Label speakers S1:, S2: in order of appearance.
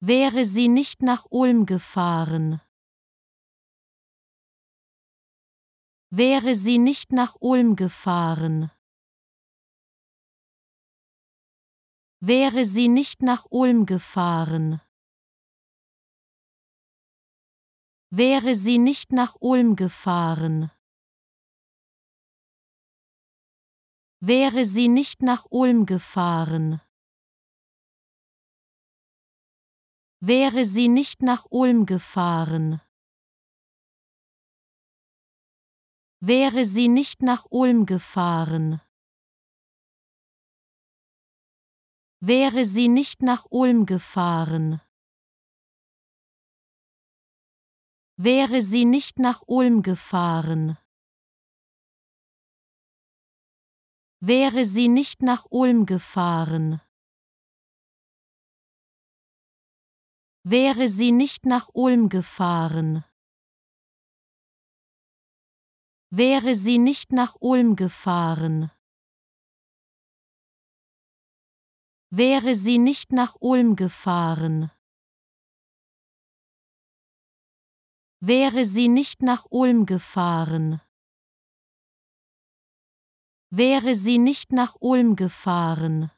S1: wäre sie nicht nach Ulm gefahren. Wäre sie nicht nach Ulm gefahren. Wäre sie nicht nach Ulm gefahren. Wäre sie nicht nach Ulm gefahren. Wäre sie nicht nach Ulm gefahren. wäre sie nicht nach Ulm gefahren. Wäre sie nicht nach Ulm gefahren. Wäre sie nicht nach Ulm gefahren. Wäre sie nicht nach Ulm gefahren. Wäre sie nicht nach Ulm gefahren. wäre sie nicht nach Ulm gefahren. Wäre sie nicht nach Ulm gefahren. Wäre sie nicht nach Ulm gefahren. Wäre sie nicht nach Ulm gefahren. Wäre sie nicht nach Ulm gefahren.